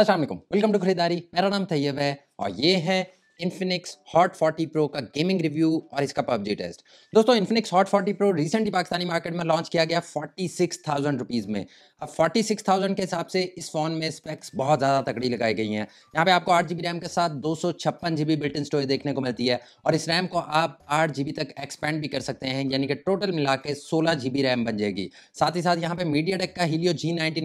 असल welcome to खरीदारी मेरा नाम तैयब है और ये है इन्फिनिक्स हॉट 40 प्रो का गेमिंग रिव्यू और इसका पबजी टेस्ट दोस्तों Infinix hot 40 pro recently Pakistani market में लॉन्च किया गया 46,000 सिक्स में अब 46,000 के हिसाब से इस फ़ोन में स्पेक्स बहुत ज़्यादा तकड़ी लगाई गई हैं यहाँ पे आपको आठ जी रैम के साथ दो सौ छप्पन जी बी इन स्टोरेज देखने को मिलती है और इस रैम को आप आठ जी तक एक्सपेंड भी कर सकते हैं यानी कि टोटल मिला के सोलह जी रैम बन जाएगी साथ ही साथ यहाँ पे मीडिया का हीलियो जी नाइन्टी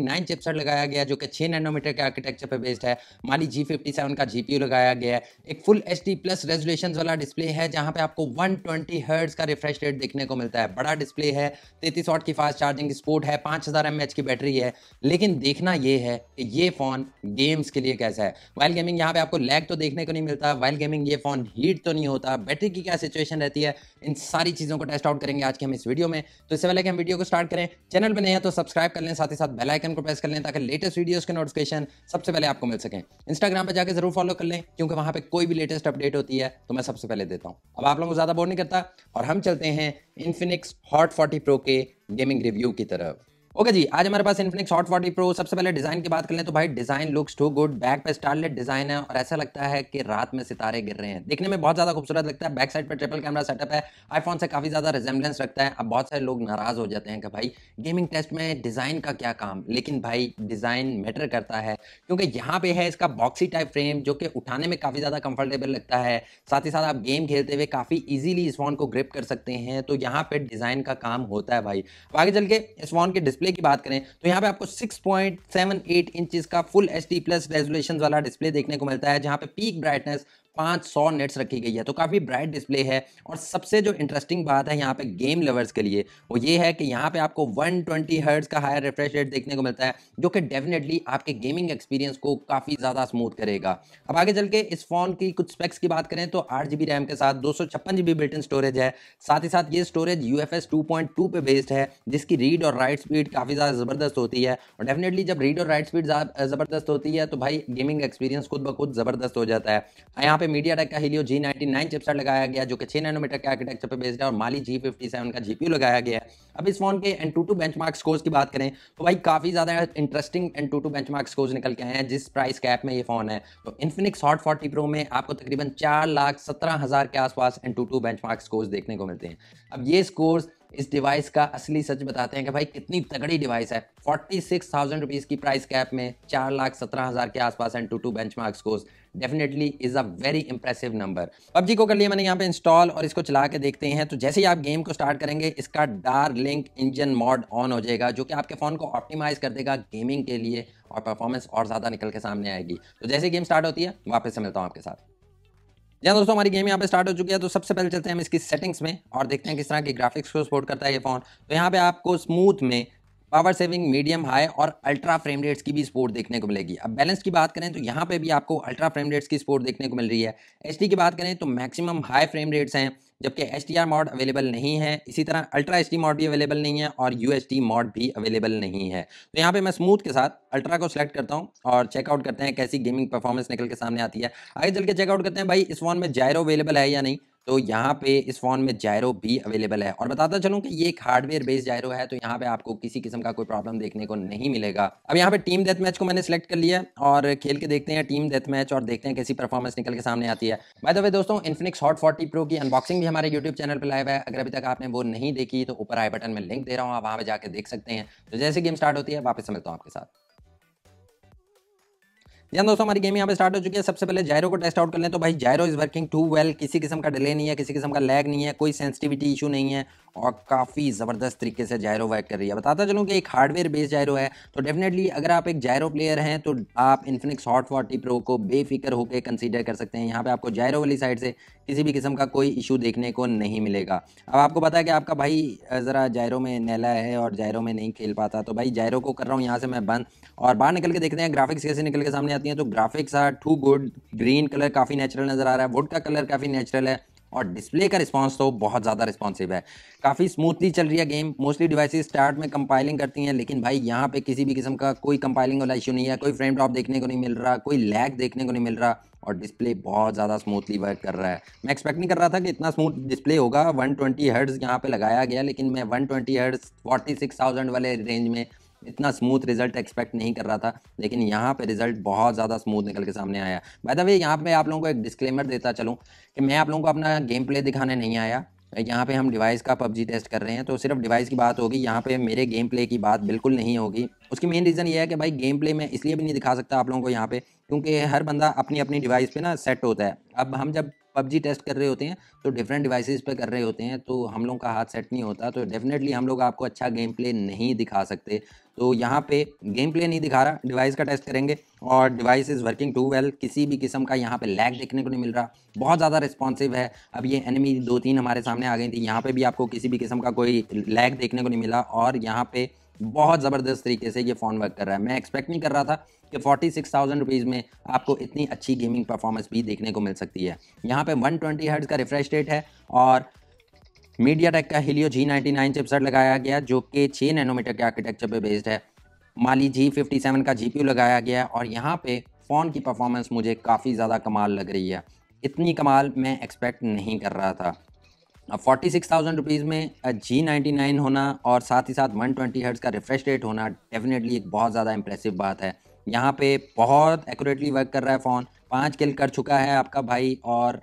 लगाया गया जो कि छः नैनोमीटर के आर्किटेक्चर पर बेस्ड है माली जी का जी लगाया गया है एक फुल एच प्लस रेजोलेशन वाला डिस्प्ले है जहाँ पे आपको वन ट्वेंटी का रिफ्रेश रेट देखने को मिलता है बड़ा डिस्प्ले है तैतीस वॉट की फास्ट चार्जिंग स्पोर्ट है पाँच हज़ार की बैटरी बैटरी है लेकिन देखना ये है कि ये फ़ोन गेम्स के लिए कैसा है वाइल्ड गेमिंग यहाँ पे आपको लैग तो देखने को नहीं मिलता वाइल्ड गेमिंग ये फ़ोन हीट तो नहीं होता बैटरी की क्या सिचुएशन रहती है इन सारी चीज़ों को टेस्ट आउट करेंगे आज के हम इस वीडियो में तो इससे पहले कि हम वीडियो को स्टार्ट करें चैनल पर नहीं है तो सब्सक्राइब कर लें साथ ही साथ बेलाइकन को प्रेस कर लें ताकि लेटेस्ट वीडियोज़ के नोटिफिकेशन सबसे पहले आपको मिल सकें इंस्टाग्राम पर जाकर जरूर फॉलो कर लें क्योंकि वहाँ पर कोई भी लेटेस्ट अपडेट होती है तो मैं सबसे पहले देता हूँ अब आप लोगों को ज़्यादा बोर नहीं करता और हम चलते हैं इन्फिनिक्स हॉट 40 प्रो के गेमिंग रिव्यू की तरफ ओके जी आज हमारे पास इन्फिनिक्स हॉट फोर्टी प्रो सबसे पहले डिजाइन की बात कर लें तो भाई design looks too good back पे स्टारलेट डिजाइन है और ऐसा लगता है कि रात में सितारे गिर रहे हैं देखने में बहुत ज्यादा खूबसूरत लगता है बैक साइड पर ट्रिपल कैमरा सेटअप है आईफोन से काफी ज्यादा रिजेम्बलेंस रखता है अब बहुत सारे लोग नाराज हो जाते हैं कि भाई गेमिंग टेस्ट में डिजाइन का क्या काम लेकिन भाई डिजाइन मैटर करता है क्योंकि यहाँ पे है इसका बॉक्सी टाइप फ्रेम जो कि उठाने में काफी ज्यादा कंफर्टेबल लगता है साथ ही साथ आप गेम खेलते हुए काफी इजीली इस फोन को ग्रिप कर सकते हैं तो यहाँ पे डिजाइन का काम होता है भाई आगे चल के इस फोन के डिस्प्ले डिस्प्ले की बात करें तो यहाँ पे आपको 6.78 इंच का फुल एच प्लस रेजोल्यूशन वाला डिस्प्ले देखने को मिलता है जहाँ पे पीक ब्राइटनेस सौ नेट्स रखी गई है तो काफ़ी ब्राइट डिस्प्ले है और सबसे जो इंटरेस्टिंग बात है यहाँ पे गेम लवर्स के लिए वो ये है कि यहाँ पे आपको 120 ट्वेंटी का हायर रिफ्रेश रेट देखने को मिलता है जो कि डेफिनेटली आपके गेमिंग एक्सपीरियंस को काफ़ी ज़्यादा स्मूथ करेगा अब आगे चल के इस फ़ोन की कुछ स्पेक्स की बात करें तो आठ रैम के साथ दो सौ बिल्ट इन स्टोरेज है साथ ही साथ ये स्टोरेज यू एफ पे बेस्ड है जिसकी रीड और राइट स्पीड काफ़ी ज़्यादा ज़बरदस्त होती है और डेफिनेटली जब रीड और राइट स्पीड ज़बरदस्त होती है तो भाई गेमिंग एक्सपीरियंस खुद ब खुद ज़बरदस्त हो जाता है हाँ, यहाँ पे मीडिया टेक का Helio G ninety nine chipset लगाया गया जो कि छह नैनोमीटर के आर्किटेक्चर पे बेस्ड है और माली जी फिफ्टी सेवन का जीपी लगाया गया है अब इस फोन के AnTuTu benchmark scores की बात करें तो भाई काफी ज्यादा interesting AnTuTu benchmark scores निकल के हैं जिस प्राइस कैप में ये फोन है तो इन्फिनिक्स हॉट फोर्टी प्रो में आपको तकरीबन चार लाख सत्रह हजार के आसपास AnTuTu benchmark scores देखने को मिलते हैं अब ये स्कोर्स इस डिवाइस का असली सच बताते हैं कि भाई कितनी तगड़ी डिवाइस है फोर्टी सिक्स थाउजेंड रुपीज़ की प्राइस कैप में चार लाख सत्रह हज़ार के आसपास AnTuTu benchmarks scores definitely is a very impressive number PUBG को कर लिया मैंने यहाँ पे इंस्टॉल और इसको चला के देखते हैं तो जैसे ही आप गेम को स्टार्ट करेंगे इसका DarLink engine mode on हो जाएगा जो कि आपके फ़ोन को ऑप्टिमाइज़ कर देगा गेमिंग के लिए और परफॉर्मेंस और ज़्यादा निकल के सामने आएगी तो जैसे गेम स्टार्ट होती है वापस से मिलता हूँ आपके साथ जहाँ दोस्तों हमारी गेम यहाँ पे स्टार्ट हो चुकी है तो सबसे पहले चलते हैं हम इसकी सेटिंग्स में और देखते हैं किस तरह की ग्राफिक्स को सपोर्ट करता है ये फ़ोन तो यहाँ पे आपको स्मूथ में पावर सेविंग मीडियम हाई और अल्ट्रा फ्रेम रेट्स की भी सपोर्ट देखने को मिलेगी अब बैलेंस की बात करें तो यहाँ पे भी आपको अल्ट्रा फ्रेम रेट्स की सपोर्ट देखने को मिल रही है एच की बात करें तो मैक्सिमम हाई फ्रेम रेट्स हैं जबकि H D R mode available नहीं है इसी तरह अल्ट्रा एच डी मॉड भी अवेलेबल नहीं है और यू एच डी मॉड भी अवेलेबल नहीं है तो यहाँ पे मैं स्मूथ के साथ अल्ट्रा को सिलेक्ट करता हूँ और चेकआउट करते हैं कैसी गेमिंग परफॉर्मेंस निकल के सामने आती है आगे चल के चेकआउट करते हैं भाई इस फोन में जायरो अवेलेबल है या नहीं तो यहाँ पे इस फ़ोन में जायरो भी अवेलेबल है और बताता चलूँ कि ये एक हार्डवेयर बेस्ड जायरो है तो यहाँ पे आपको किसी किस्म का कोई प्रॉब्लम देखने को नहीं मिलेगा अब यहाँ पे टीम डेथ मैच को मैंने सेलेक्ट कर लिया और खेल के देखते हैं टीम डेथ मैच और देखते हैं कैसी परफॉर्मेंस निकल के सामने आती है बाय द वे दोस्तों इन्फिनिक्स हॉट फोर्टी प्रो की अनबॉक्सिंग भी हमारे यूट्यूब चैनल पर लाइव है अगर अभी तक आपने वो नहीं देखी तो ऊपर आई बटन में लिंक दे रहा हूँ आप वहाँ पर जाकर देख सकते हैं तो जैसे गेम स्टार्ट होती है वापस समझता हूँ आपके साथ जान दोस्तों हमारी गेम यहाँ पे स्टार्ट हो चुकी है सबसे पहले जायरो को टेस्ट आउट कर लें तो भाई gyro is working too well किसी किस्म का डिले नहीं है किसी किस्म का लैग नहीं है कोई सेंसिटिविटी इशू नहीं है और काफ़ी ज़बरदस्त तरीके से जायरो वर्क कर रही है बताता चलूँ कि एक हार्डवेयर बेस्ड जायरो है तो डेफिनेटली अगर आप एक जायरो प्लेयर हैं तो आप इन्फिनिक्स हॉट फोर्टी प्रो को बेफिक्र होकर कंसिडर कर सकते हैं यहाँ पर आपको जायरो वाली साइड से किसी भी किस्म का कोई इशू देखने को नहीं मिलेगा अब आपको पता है कि आपका भाई ज़रा जायरो में नैला है और जायरो में नहीं खेल पाता तो भाई जायरो को कर रहा हूँ यहाँ से मैं बंद और बाहर निकल के देखते हैं ग्राफिक्स कैसे निकल के सामने आती हैं तो graphics are too good green colour काफ़ी नेचुरल नज़र आ रहा है वुड का कलर काफ़ी नेचुरल है और डिस्प्ले का रिस्पॉन्स तो बहुत ज़्यादा रिस्पॉन्सिव है काफ़ी स्मूथली चल रही है गेम मोस्टली डिवाइसेस स्टार्ट में कंपाइलिंग करती हैं लेकिन भाई यहाँ पे किसी भी किस्म का कोई कंपाइलिंग वाला इशू नहीं है कोई फ्रेम ड्रॉप देखने को नहीं मिल रहा कोई लैग देखने को नहीं मिल रहा और डिस्प्ले बहुत ज़्यादा स्मूथली वर्क कर रहा है मैं एक्सपेक्ट नहीं कर रहा था कि इतना स्मूथ डिस्प्ले होगा 120 ट्वेंटी हर्ड्स यहाँ पे लगाया गया लेकिन मैं 120 ट्वेंटी हर्ट्स 46,000 वाले रेंज में इतना स्मूथ रिजल्ट एक्सपेक्ट नहीं कर रहा था लेकिन यहाँ पे रिजल्ट बहुत ज़्यादा स्मूथ निकल के सामने आया बाय द वे यहाँ पे आप लोगों को एक डिस्क्लेमर देता चलूँ कि मैं आप लोगों को अपना गेम प्ले दिखाने नहीं आया यहाँ पे हम डिवाइस का पबजी टेस्ट कर रहे हैं तो सिर्फ डिवाइस की बात होगी यहाँ पे मेरे गेम प्ले की बात बिल्कुल नहीं होगी उसकी मेन रीज़न ये है कि भाई गेम प्ले में इसलिए भी नहीं दिखा सकता आप लोगों को यहाँ पे क्योंकि हर बंदा अपनी अपनी डिवाइस पे ना सेट होता है अब हम जब पबजी टेस्ट कर रहे होते हैं तो डिफरेंट डिवाइसेस पे कर रहे होते हैं तो हम लोग का हाथ सेट नहीं होता तो डेफिनेटली हम लोग आपको अच्छा गेम प्ले नहीं दिखा सकते तो यहाँ पे गेम प्ले नहीं दिखा रहा डिवाइस का टेस्ट करेंगे और device is working too well किसी भी किस्म का यहाँ पे लैग देखने को नहीं मिल रहा बहुत ज़्यादा रिस्पॉन्सिव है अब ये एनिमी दो तीन हमारे सामने आ गई थी यहाँ पर भी आपको किसी भी किस्म का कोई लैग देखने को नहीं मिला और यहाँ पे बहुत ज़बरदस्त तरीके से ये फ़ोन वर्क कर रहा है मैं एक्सपेक्ट नहीं कर रहा था कि फोर्टी सिक्स थाउजेंड रुपीज़ में आपको इतनी अच्छी गेमिंग परफॉर्मेंस भी देखने को मिल सकती है यहाँ पे वन ट्वेंटी हर्ट्स का रिफ्रेश रेट है और मीडिया टेक का Helio G ninety nine chipset लगाया गया जो कि छः नैनोमीटर के आर्किटेक्चर पर बेस्ड है माली जी फिफ्टी सेवन का जी लगाया गया और यहाँ पे फ़ोन की परफॉर्मेंस मुझे काफ़ी ज़्यादा कमाल लग रही है इतनी कमाल मैं एक्सपेक्ट नहीं कर रहा था अब फोर्टी सिक्स थाउजेंड रुपीज़ में जी नाइन्टी नाइन होना और साथ ही साथ वन ट्वेंटी हर्ट्स का रिफ्रेश रेट होना डेफिनेटली एक बहुत ज़्यादा इंप्रेसिव बात है यहाँ पे बहुत एक्यूरेटली वर्क कर रहा है फ़ोन पाँच किल कर चुका है आपका भाई और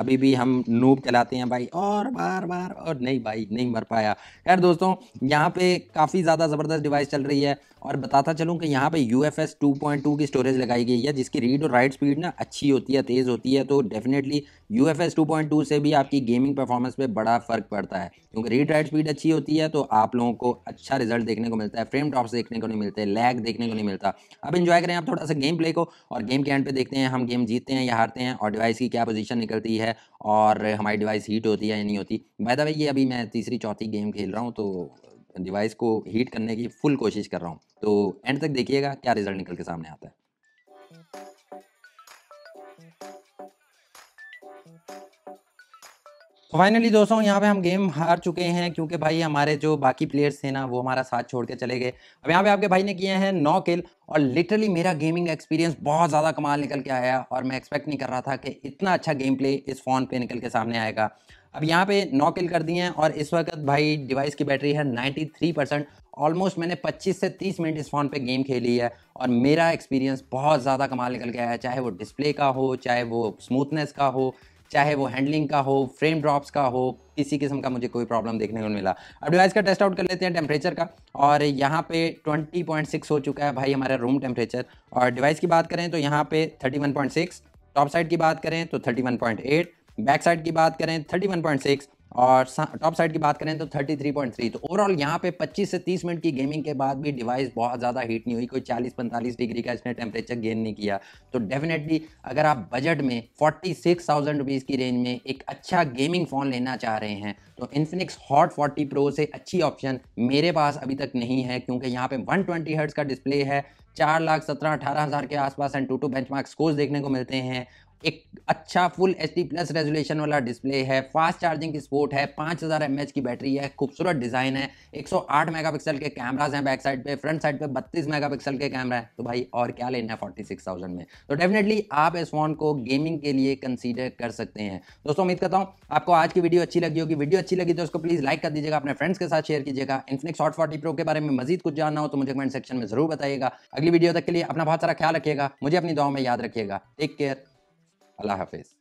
अभी भी हम नूब चलाते हैं भाई और बार बार और नहीं भाई नहीं मर पाया खैर दोस्तों यहाँ पे काफ़ी ज़्यादा ज़बरदस्त डिवाइस चल रही है और बताता चलूँ कि यहाँ पे U F S two point two की स्टोरेज लगाई गई है जिसकी रीड और राइट स्पीड ना अच्छी होती है तेज़ होती है तो definitely U F S two point two से भी आपकी गेमिंग परफॉर्मेंस पे बड़ा फर्क पड़ता है क्योंकि रीड राइट स्पीड अच्छी होती है तो आप लोगों को अच्छा रिजल्ट देखने को मिलता है फ्रेम टॉप्स देखने को नहीं मिलते लैग देखने को नहीं मिलता अब इन्जॉय करें आप थोड़ा सा गेम प्ले को और गेम के एंड पे देखते हैं हम गेम जीतते हैं या हारते हैं और डिवाइस की क्या पोजीशन निकलती है और हमारी डिवाइस हीट होती है या नहीं होती बाय द वे ये अभी मैं तीसरी चौथी गेम खेल रहा हूँ तो डिवाइस को हीट करने की फुल कोशिश कर रहा हूँ तो एंड तक देखिएगा क्या रिजल्ट निकल के सामने आता है फाइनली दोस्तों यहाँ पे हम गेम हार चुके हैं क्योंकि भाई हमारे जो बाकी प्लेयर्स थे ना वो हमारा साथ छोड़ के चले गए अब यहाँ पे आपके भाई ने किए हैं नौ किल और लिटरली मेरा गेमिंग एक्सपीरियंस बहुत ज़्यादा कमाल निकल के आया और मैं एक्सपेक्ट नहीं कर रहा था कि इतना अच्छा गेम प्ले इस फ़ोन पे निकल के सामने आएगा अब यहाँ पे नौ किल कर दिए हैं और इस वक्त भाई डिवाइस की बैटरी है नाइन्टी परसेंट ऑलमोस्ट मैंने 25 से 30 मिनट इस फ़ोन पे गेम खेली है और मेरा एक्सपीरियंस बहुत ज़्यादा कमाल निकल के आया चाहे वो डिस्प्ले का हो चाहे वो स्मूथनेस का हो चाहे वो हैंडलिंग का हो फ्रेम ड्रॉप्स का हो किसी किस्म का मुझे कोई प्रॉब्लम देखने को मिला अब डिवाइस का टेस्ट आउट कर लेते हैं टेम्परेचर का और यहाँ पे 20.6 हो चुका है भाई हमारा रूम टेम्परेचर और डिवाइस की बात करें तो यहाँ पे 31.6 टॉप साइड की बात करें तो 31.8 बैक साइड की बात करें 31.6 और टॉप साइड की बात करें तो 33.3 तो ओवरऑल यहाँ पे 25 से 30 मिनट की गेमिंग के बाद भी डिवाइस बहुत ज़्यादा हीट नहीं हुई कोई 40-45 डिग्री का इसने टेम्परेचर गेन नहीं किया तो डेफिनेटली अगर आप बजट में 46,000 रुपीज की रेंज में एक अच्छा गेमिंग फ़ोन लेना चाह रहे हैं तो इन्फिनिक्स हॉट फोर्टी प्रो से अच्छी ऑप्शन मेरे पास अभी तक नहीं है क्योंकि यहाँ पर वन ट्वेंटी का डिस्प्ले है चार लाख सत्रह अठारह हज़ार के आसपास AnTuTu benchmark scores देखने को मिलते हैं एक अच्छा full H D plus resolution वाला डिस्प्ले है फास्ट चार्जिंग की स्पोर्ट है 5000 हज़ार की बैटरी है खूबसूरत डिज़ाइन है 108 मेगापिक्सल के कैमराज हैं बैक साइड पे फ्रंट साइड पे 32 मेगापिक्सल के कैमरा है तो भाई और क्या लेना है 46,000 में तो डेफिनेटली आप इस फोन को गेमिंग के लिए कंसिडर कर सकते हैं दोस्तों उम्मीद करता हूँ आपको आज की वीडियो अच्छी लगी होगी वीडियो अच्छी लगी तो उसको प्लीज़ लाइक कर दीजिएगा अपने फ्रेंड्स के साथ शेयर कीजिएगा इन्फिनिक्स हॉट फोर्टी प्रो के बारे में मजीद कुछ जानना हो तो मुझे कमेंट सेक्शन में जरूर बताइएगा अगली वीडियो तक के लिए अपना बहुत सारा ख्याल रखिएगा मुझे अपनी दुआ में याद रखिएगा टेक केयर अल्लाह हाफिज़